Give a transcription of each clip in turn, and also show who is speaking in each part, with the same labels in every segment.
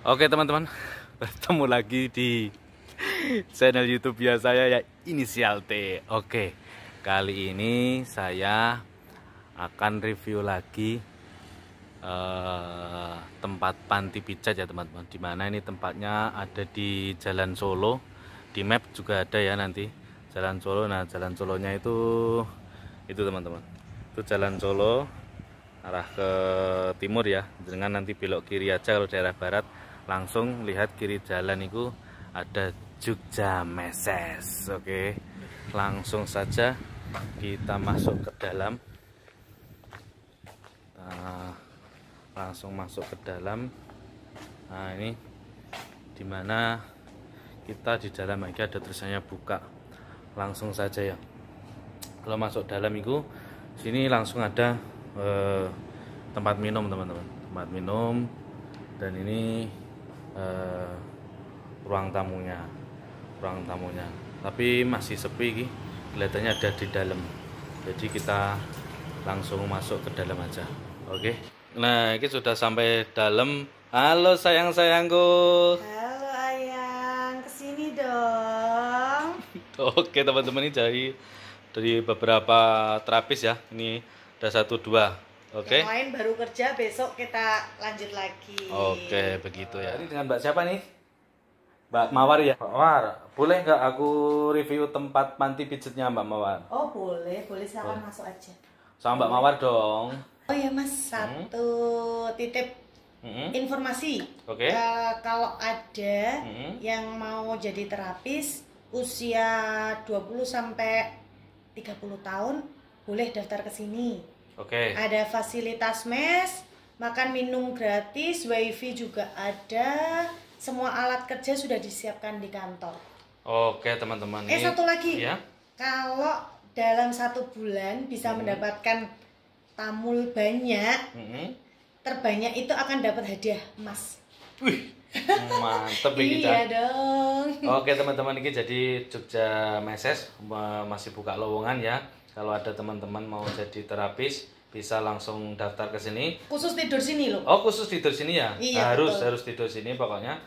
Speaker 1: Oke teman-teman, bertemu lagi di channel YouTube biasa saya ya inisial T. Oke, kali ini saya akan review lagi eh, tempat panti pijat ya teman-teman. Dimana ini tempatnya ada di Jalan Solo, di map juga ada ya nanti Jalan Solo. Nah Jalan Solonya itu itu teman-teman, itu Jalan Solo arah ke timur ya. dengan nanti belok kiri aja kalau daerah barat langsung lihat kiri jalan itu ada Jogja Meses oke langsung saja kita masuk ke dalam nah, langsung masuk ke dalam nah ini dimana kita di dalam lagi ada tulisannya buka langsung saja ya kalau masuk dalam itu sini langsung ada eh, tempat minum teman-teman tempat minum dan ini eh, ruang tamunya ruang tamunya tapi masih sepi kelihatannya ada di dalam jadi kita langsung masuk ke dalam aja oke okay? nah ini sudah sampai dalam halo sayang sayangku
Speaker 2: halo ayang kesini dong
Speaker 1: oke teman-teman ini dari dari beberapa terapis ya ini ada satu dua Oke. Okay. Yang
Speaker 2: lain baru kerja besok kita lanjut lagi. Oke,
Speaker 1: okay, begitu ya. Jadi dengan Mbak siapa nih? Mbak Mawar ya. Mbak Mawar, boleh nggak aku review tempat panti pijitnya Mbak Mawar?
Speaker 2: Oh boleh, boleh silakan masuk aja.
Speaker 1: Sama Mbak Mawar dong.
Speaker 2: Oh ya Mas, satu hmm. titip hmm Informasi, okay. uh, eh, kalau ada hmm yang mau jadi terapis usia 20 sampai 30 tahun boleh daftar ke sini.
Speaker 1: Oke. Okay. Ada
Speaker 2: fasilitas mes, makan minum gratis, wifi juga ada, semua alat kerja sudah disiapkan di kantor.
Speaker 1: Oke teman-teman. Eh satu lagi, ya?
Speaker 2: kalau dalam satu bulan bisa -hmm. mendapatkan tamul banyak, -hmm. terbanyak itu akan dapat hadiah emas. Wih,
Speaker 1: mantep ya Iya
Speaker 2: dong.
Speaker 1: Oke teman-teman ini jadi Jogja Meses masih buka lowongan ya. Kalau ada teman-teman mau jadi terapis, bisa langsung daftar ke sini.
Speaker 2: Khusus tidur sini loh.
Speaker 1: Oh, khusus tidur sini ya? Iya, nah, harus betul. harus tidur sini pokoknya.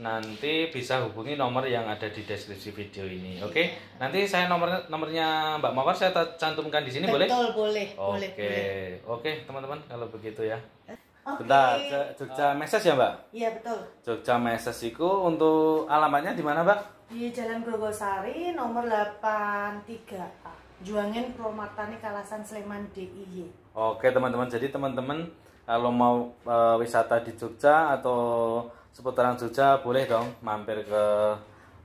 Speaker 1: Nanti bisa hubungi nomor yang ada di deskripsi video ini. Oke. Iya. Nanti saya nomor nomornya Mbak Mawar saya cantumkan di sini betul, boleh? Betul,
Speaker 2: boleh. Oke. Okay.
Speaker 1: Oke, teman-teman kalau begitu ya. Okay. Bentar, Jogja ah. Meses ya Mbak? Iya betul Jogja Meses itu untuk alamatnya di mana Mbak?
Speaker 2: Di Jalan Grogosari nomor 83A Juangin Promatani Kalasan Sleman
Speaker 1: DIY Oke teman-teman, jadi teman-teman kalau mau e, wisata di Jogja atau seputaran Jogja boleh dong mampir ke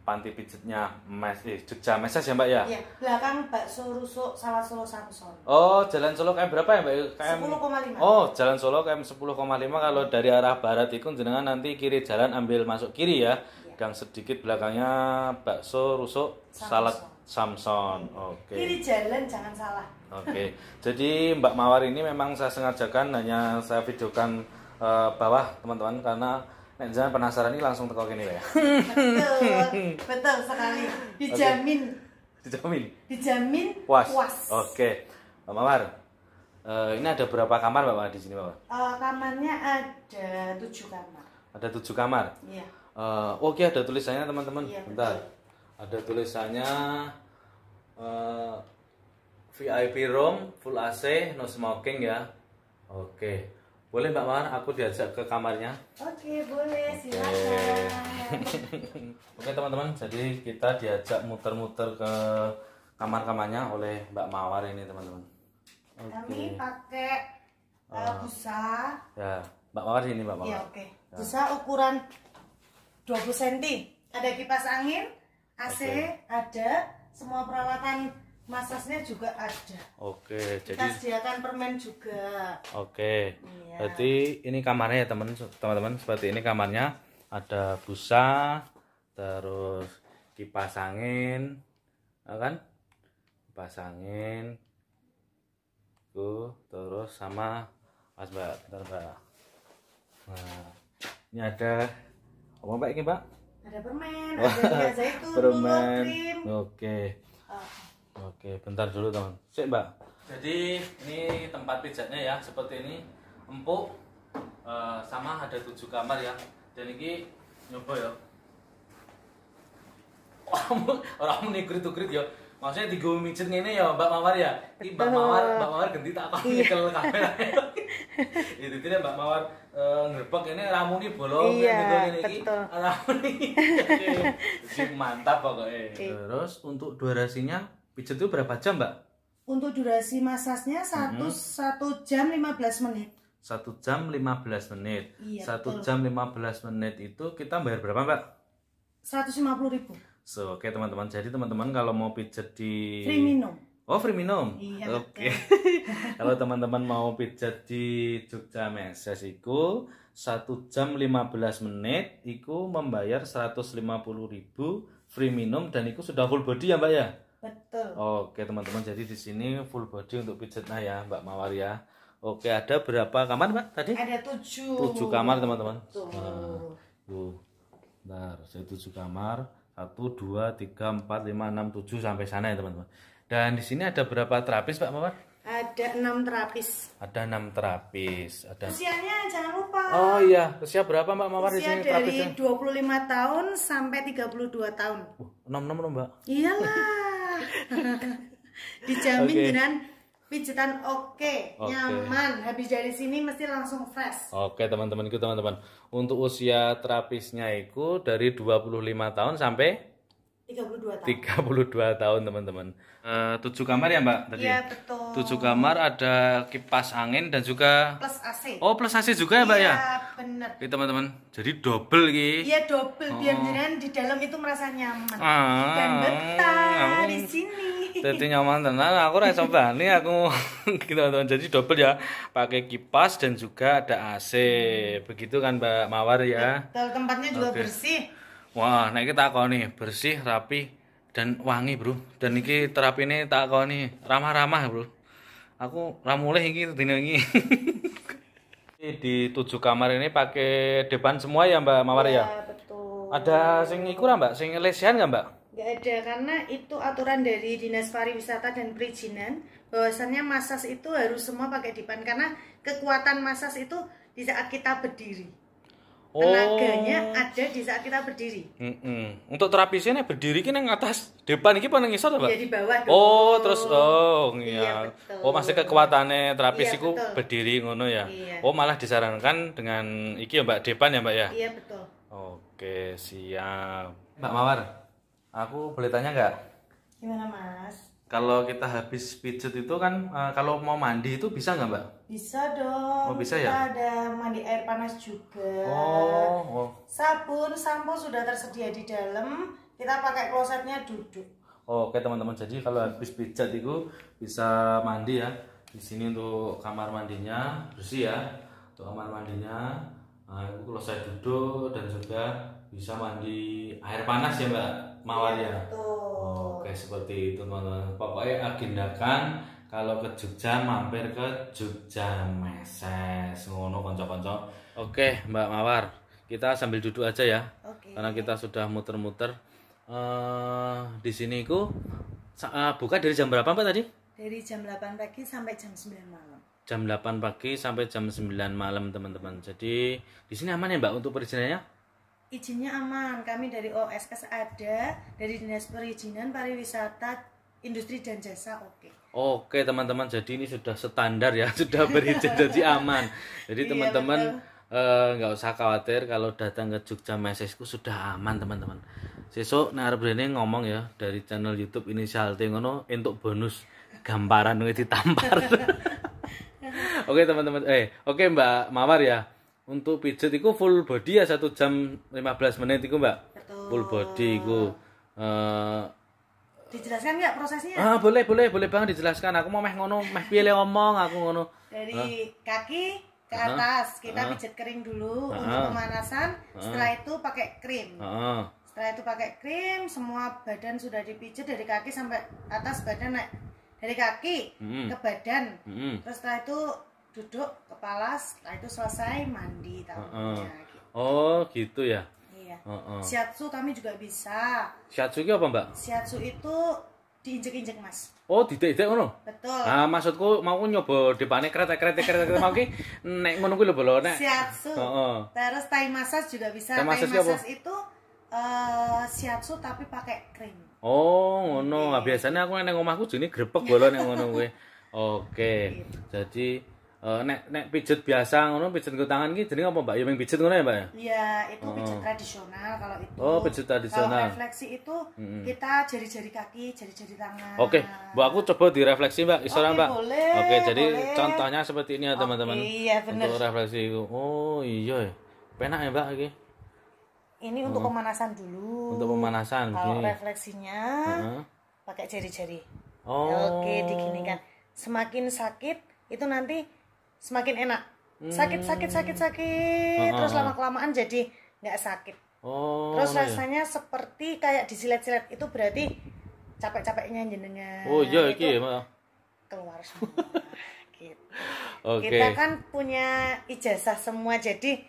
Speaker 1: panti pijitnya Mes eh, Jogja Meses ya Mbak ya? Iya,
Speaker 2: belakang Bakso Rusuk Salah Solo Samson.
Speaker 1: Oh, Jalan Solo KM berapa ya Mbak? KM 10,5. Oh, Jalan Solo KM 10,5 kalau dari arah barat itu jenengan nanti kiri jalan ambil masuk kiri ya dan sedikit belakangnya bakso rusuk salad Samson. Oke. Okay. Kiri jalan
Speaker 2: jangan salah. Oke. Okay.
Speaker 1: Jadi Mbak Mawar ini memang saya sengajakan hanya saya videokan uh, bawah teman-teman karena Nek jangan penasaran ini langsung tekok ini ya.
Speaker 2: Betul, betul sekali. Dijamin. Okay. Dijamin. Dijamin puas. puas. Oke.
Speaker 1: Okay. Mbak Mawar, Uh, ini ada berapa kamar mbak di sini Mbak?
Speaker 2: Uh, kamarnya ada tujuh kamar.
Speaker 1: Ada tujuh kamar? Iya uh, oke okay, ada tulisannya teman-teman iya, bentar ada tulisannya uh, eh, VIP room full AC no smoking ya oke okay. boleh mbak Mawar aku diajak ke kamarnya oke
Speaker 2: okay, boleh silakan
Speaker 1: oke okay, teman-teman jadi kita diajak muter-muter ke kamar-kamarnya oleh mbak Mawar ini teman-teman okay. kami pakai uh,
Speaker 2: busa
Speaker 1: ya mbak Mawar ini mbak Mawar iya, ya, oke okay. busa
Speaker 2: ukuran 20 cm ada kipas angin AC okay. ada semua peralatan masasnya juga ada
Speaker 1: oke okay, jadi
Speaker 2: sediakan permen juga
Speaker 1: oke okay. ya. berarti ini kamarnya ya teman teman seperti ini kamarnya ada busa terus kipas angin ya kan kipas angin tuh terus sama asbak. mbak nah ini ada apa mbak ini mbak ada permen oh. ada zaitun permen krim. oke oh. oke bentar dulu teman cek mbak jadi ini tempat pijatnya ya seperti ini empuk uh, sama ada tujuh kamar ya jadi ini nyoba ya orang orang muni grit grit ya maksudnya di gue mijet ini ya mbak mawar ya ini mbak mawar mbak mawar ganti tak apa iya. nyekel kamera itu tidak Mbak Mawar e, eh, ngerbek ini ramune bolong iya, gitu ini ramune si mantap pokoknya iya. terus untuk durasinya pijat itu berapa jam Mbak
Speaker 2: untuk durasi masasnya satu satu jam lima jam menit
Speaker 1: satu jam lima belas menit satu jam lima belas menit iya, itu kita bayar berapa Mbak
Speaker 2: 150 ribu
Speaker 1: so, oke teman-teman jadi teman-teman kalau mau pijat di Free minum Oh free minum. Iya. Oke. Okay. Kalau teman-teman mau pijat di Jogja Meses itu 1 jam 15 menit itu membayar 150.000 free minum dan itu sudah full body ya, Mbak ya? Betul. Oke, okay, teman-teman. Jadi di sini full body untuk pijatnya nah ya, Mbak Mawar ya. Oke, okay, ada berapa kamar, Mbak? Tadi? Ada
Speaker 2: 7. 7 kamar,
Speaker 1: teman-teman. Nah, tuh. Nah, saya 7 kamar. 1 2 3 4 5 6 7 sampai sana ya, teman-teman. Dan di sini ada berapa terapis Pak Mawar?
Speaker 2: Ada enam terapis.
Speaker 1: Ada enam terapis. Ada...
Speaker 2: Usianya jangan lupa. Oh iya,
Speaker 1: usia berapa Mbak Mawar usia di sini? dari
Speaker 2: dua puluh lima tahun sampai tiga puluh dua tahun.
Speaker 1: Enam enam loh Mbak.
Speaker 2: Iyalah. Dijamin okay. dengan pijatan oke, okay, okay. nyaman. Habis dari sini mesti langsung fresh.
Speaker 1: Oke, okay, teman-temanku, teman-teman. Untuk usia terapisnya itu dari dua puluh lima tahun sampai
Speaker 2: 32 tahun.
Speaker 1: 32 tahun teman-teman. Eh, uh, 7 kamar ya Mbak tadi? Iya
Speaker 2: betul.
Speaker 1: 7 kamar ada kipas angin dan juga
Speaker 2: plus AC. Oh plus AC juga ya Mbak ya? Iya benar.
Speaker 1: teman-teman, jadi double gitu Iya
Speaker 2: double oh. biar jalan di dalam itu merasa nyaman ah, dan betah di sini. Jadi
Speaker 1: nyaman tenang, aku rasa bani aku gitu teman-teman. Jadi double ya, pakai kipas dan juga ada AC. Begitu kan Mbak Mawar ya?
Speaker 2: Betul, tempatnya juga okay. bersih
Speaker 1: Wah, nek kita nih bersih, rapi dan wangi, Bro. Dan ini terapi tak kau nih ramah-ramah, Bro. Aku ini iki dina ini. di tujuh kamar ini pakai depan semua ya Mbak Mawar ya? Iya, betul. Ada sing iku Mbak, sing lesian nggak Mbak?
Speaker 2: Gak ada karena itu aturan dari Dinas Pariwisata dan Perizinan bahwasannya masas itu harus semua pakai depan karena kekuatan masas itu di saat kita berdiri
Speaker 1: tenaganya
Speaker 2: oh. ada di saat kita berdiri.
Speaker 1: Mm -mm. Untuk terapisnya berdiri kan yang atas depan ini paling ngisor apa? Ya di
Speaker 2: bawah. Dong. Oh, terus oh
Speaker 1: iya. iya Oh, masih kekuatannya terapis iya, berdiri ngono ya. Iya. Oh, malah disarankan dengan iki ya Mbak depan ya Mbak ya. Iya, betul. Oke, siap. Mbak Mawar, aku boleh tanya nggak?
Speaker 2: Gimana, Mas?
Speaker 1: kalau kita habis pijat itu kan uh, kalau mau mandi itu bisa nggak mbak?
Speaker 2: Bisa dong. Oh bisa ya? kita ya. Ada mandi air panas juga. Oh, oh. Sabun, sampo sudah tersedia di dalam. Kita pakai klosetnya duduk.
Speaker 1: Oh, Oke teman-teman, jadi kalau habis pijat itu bisa mandi ya. Di sini untuk kamar mandinya bersih ya. Untuk kamar mandinya, nah, itu kloset duduk dan juga bisa mandi air panas ya mbak, mawar iya, ya. Betul oke oh, seperti itu teman-teman. Pokoknya agendakan kalau ke Jogja mampir ke Jogja Meses ngono konco-konco. Oke, Mbak Mawar. Kita sambil duduk aja ya. Okay. Karena kita sudah muter-muter. Uh, di sini ku uh, buka dari jam berapa Mbak tadi?
Speaker 2: Dari jam 8 pagi sampai jam 9
Speaker 1: malam. Jam 8 pagi sampai jam 9 malam, teman-teman. Jadi, di sini aman ya, Mbak, untuk perizinannya?
Speaker 2: izinnya aman. Kami dari Osk ada, dari Dinas Perizinan Pariwisata Industri dan Jasa oke.
Speaker 1: Okay. Oke, teman-teman. Jadi ini sudah standar ya, sudah berizin jadi aman. Jadi iya, teman-teman iya, nggak -teman, usah khawatir kalau datang ke Jogja Mesesku sudah aman, teman-teman. Besok nah ini ngomong ya dari channel YouTube Inisial Tengono ngono untuk bonus gambaran ditampar. oke, teman-teman. Eh, oke Mbak Mawar ya untuk pijat itu full body ya satu jam 15 menit itu mbak Betul. full body itu uh, eh,
Speaker 2: dijelaskan nggak prosesnya ah
Speaker 1: boleh boleh boleh banget dijelaskan aku mau meh ngono meh pilih ngomong aku ngono
Speaker 2: dari uh. kaki ke atas kita uh, pijet kering dulu uh, untuk pemanasan uh, setelah itu pakai krim uh, setelah itu pakai krim semua badan sudah dipijat dari kaki sampai atas badan naik dari kaki mm, ke badan mm, terus setelah itu duduk kepala setelah itu selesai mandi tahunya
Speaker 1: uh -uh. oh gitu ya iya uh
Speaker 2: -uh. kami juga bisa
Speaker 1: siatsu itu apa mbak
Speaker 2: shiatsu itu diinjek-injek mas
Speaker 1: oh tidak-tidak ngono
Speaker 2: betul ah
Speaker 1: maksudku mau nyoba panik kereta kereta kereta mau ki naik ngono gue lo belum naik
Speaker 2: siatsu uh -uh. terus tai massage juga bisa tai massage, massage itu uh, shiatsu tapi pakai krim
Speaker 1: oh ngono okay. Nah, iya. biasanya aku naik omahku iya. jadi grepek bolo naik ngono gue oke okay. jadi Uh, nek nek pijet biasa ngono pijet nggo tangan iki jenenge apa Mbak? Ya pijet ngono ya Mbak ya?
Speaker 2: Iya, itu oh. tradisional kalau itu. Oh,
Speaker 1: pijet tradisional. Kalau
Speaker 2: refleksi itu hmm. kita jari-jari
Speaker 1: kaki, jari-jari tangan. Oke, okay. Mbak aku coba direfleksi Mbak, iso okay, Mbak? Oke, okay, jadi boleh. contohnya seperti ini ya teman-teman. Okay, iya, benar. Untuk refleksi itu. Oh, iya. Ya. Penak ya Mbak iki.
Speaker 2: Ini untuk pemanasan dulu. Untuk
Speaker 1: pemanasan. Kalau gini.
Speaker 2: refleksinya uh -huh. pakai jari-jari.
Speaker 1: Ya, oh. Oke, diginikan.
Speaker 2: Semakin sakit itu nanti semakin enak sakit sakit sakit sakit hmm. terus lama kelamaan jadi nggak sakit
Speaker 1: oh, terus iya. rasanya
Speaker 2: iya. seperti kayak disilet-silet itu berarti capek-capeknya jenengan oh iya itu iya keluar semua gitu
Speaker 1: okay. kita kan
Speaker 2: punya ijazah semua jadi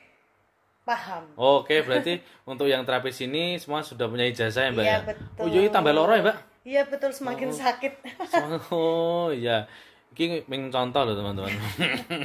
Speaker 2: paham
Speaker 1: oke okay, berarti untuk yang terapis ini semua sudah punya ijazah ya mbak iya, betul. Ya? oh iya tambah loro ya mbak
Speaker 2: iya betul semakin oh, sakit
Speaker 1: oh iya Ki ming contoh loh teman-teman.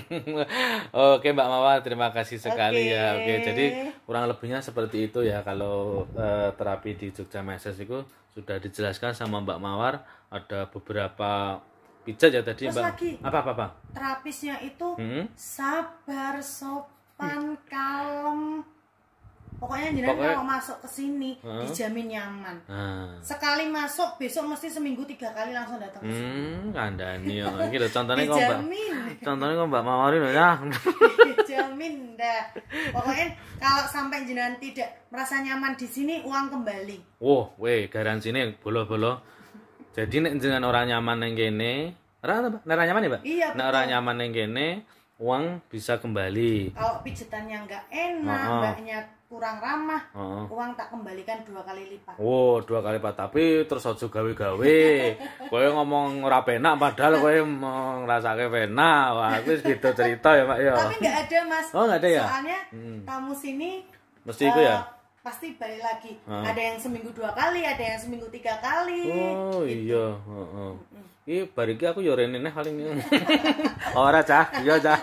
Speaker 1: Oke Mbak Mawar, terima kasih sekali okay. ya. Oke, jadi kurang lebihnya seperti itu ya kalau uh, terapi di Jogja Meses itu sudah dijelaskan sama Mbak Mawar ada beberapa pijat ya tadi Terus Mbak. Lagi, apa apa apa?
Speaker 2: Terapisnya itu hmm? sabar, sopan, hmm pokoknya jenengan pokoknya... kalau masuk ke sini huh? dijamin nyaman sekali masuk besok mesti seminggu tiga kali langsung datang
Speaker 1: hmm kandani ya gitu contohnya kok mbak contohnya kok mbak mawari loh ya
Speaker 2: dijamin dah pokoknya kalau sampai jenengan tidak merasa nyaman di sini uang kembali
Speaker 1: wow weh garansi ini bolo-bolo jadi nih jenengan orang nyaman yang gini apa? nyaman ya, Mbak? Iya, nah, orang nyaman yang gini, uang bisa kembali.
Speaker 2: Kalau pijetannya nggak enak, oh, oh. mbaknya kurang ramah uh. uang tak kembalikan dua kali lipat
Speaker 1: wow oh, dua kali lipat tapi terus ojo gawe-gawe kowe ngomong ora penak padahal kowe ngrasake penak wah wis gitu cerita ya Pak ya tapi nggak
Speaker 2: ada Mas oh nggak ada ya soalnya hmm. tamu sini mesti itu ya eh, pasti balik lagi. Ah. Ada yang seminggu dua kali, ada yang seminggu tiga kali. Oh
Speaker 1: gitu. iya. Heeh. Iki bariki aku yo rene hal paling. Ora cah, iya cah.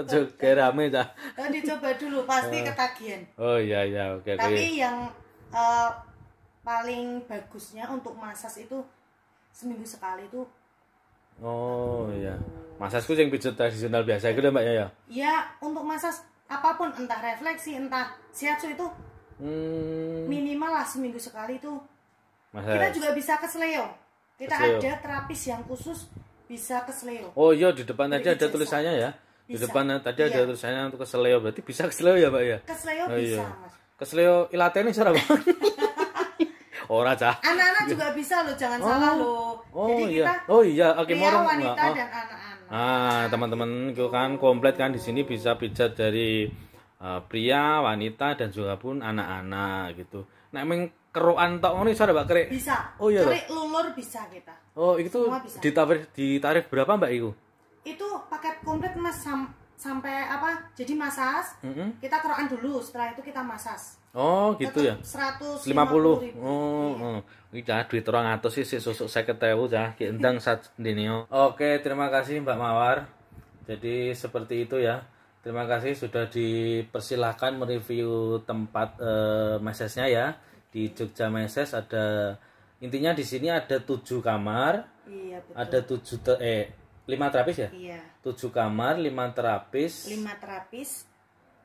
Speaker 1: Ojo rame cah.
Speaker 2: dicoba dulu pasti ketagihan.
Speaker 1: Oh iya iya oke okay, Tapi okay.
Speaker 2: yang uh, paling bagusnya untuk masas itu seminggu sekali itu
Speaker 1: Oh iya. Masasku yang pijat tradisional biasa gitu Mbak ya. ya
Speaker 2: iya, untuk masas apapun entah refleksi entah shiatsu itu
Speaker 1: Hmm.
Speaker 2: Minimal lah seminggu sekali tuh. Masa? Kita juga bisa ke Sleo. Kita ada terapis yang khusus bisa ke Sleo.
Speaker 1: Oh iya di depan aja ada tulisannya ya. Bisa. Di depan tadi iya. ada tulisannya untuk ke Sleo. Berarti bisa ke Sleo ya, pak ya? Ke Sleo oh, iya. bisa, iya. Ke Sleo ilatene cara Bang. Ora Anak-anak iya. juga
Speaker 2: bisa loh, jangan oh. salah loh. Oh Jadi iya. Kita
Speaker 1: oh iya, oke okay, wanita nah, oh. dan anak-anak. Ah, teman-teman itu kan komplit kan di sini bisa pijat dari Eh, pria, wanita dan juga pun anak-anak gitu. Nek nah, meng keruan tok ngono iso Mbak Krik? Bisa. Oh iya. Krik
Speaker 2: lulur bisa kita.
Speaker 1: Oh, itu di tarif di tarif berapa Mbak iku?
Speaker 2: Itu paket komplit Mas sam sampai apa? Jadi masas. Mm -hmm. Kita keruan dulu, setelah itu kita
Speaker 1: masas. Oh, gitu Tetap ya. 150. puluh. Oh, iya. oh. Iki cah duit 200 sih sesuk 50.000 cah ki endang dinio. Oh. Oke, terima kasih Mbak Mawar. Jadi seperti itu ya. Terima kasih sudah dipersilahkan mereview tempat e, mesesnya ya di Jogja Meses ada intinya di sini ada tujuh kamar, iya, betul. ada tujuh te, eh lima terapis ya? Iya. Tujuh kamar, lima terapis. Lima
Speaker 2: terapis.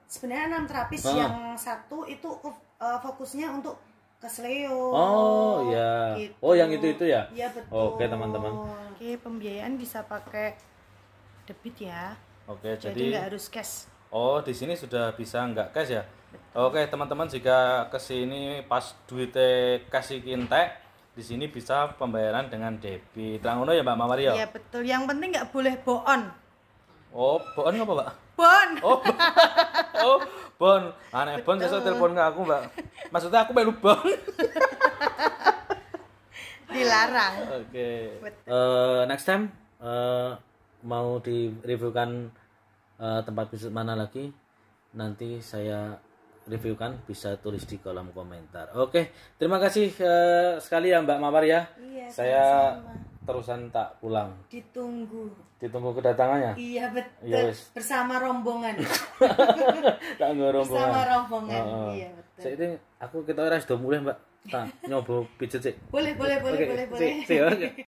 Speaker 2: Sebenarnya enam terapis oh. yang satu itu e, fokusnya untuk kesleo. Oh ya, Gitu. Oh yang itu itu ya? Iya betul. Oke teman-teman. Oke pembiayaan bisa pakai debit ya.
Speaker 1: Oke, jadi, jadi nggak harus cash. Oh, di sini sudah bisa nggak cash ya? Betul. Oke, teman-teman jika ke sini pas duitnya kasih kintek, di sini bisa pembayaran dengan debit. Terangono ya Mbak Mawario? Iya,
Speaker 2: betul. Yang penting nggak boleh boon.
Speaker 1: Oh, boon apa, pak? Bon. Oh, bon. oh, bon. Aneh bon saya telepon ke aku, Mbak. Maksudnya aku melu bon.
Speaker 2: Dilarang.
Speaker 1: Oke. Okay. Uh, eh, next time uh, mau direviewkan uh, tempat bisnis mana lagi nanti saya reviewkan bisa tulis di kolom komentar. Oke, terima kasih uh, sekali ya Mbak Mawar ya.
Speaker 2: Iya, saya
Speaker 1: sama. terusan tak pulang.
Speaker 2: Ditunggu.
Speaker 1: Ditunggu kedatangannya.
Speaker 2: Iya betul. Ya, Bersama rombongan.
Speaker 1: tak rombongan. Bersama rombongan. Oh, oh. Iya betul. Saya ini aku kita harus sudah mulai Mbak. Tak nyoba pijet sih. Boleh boleh boleh okay, boleh boleh. Sih,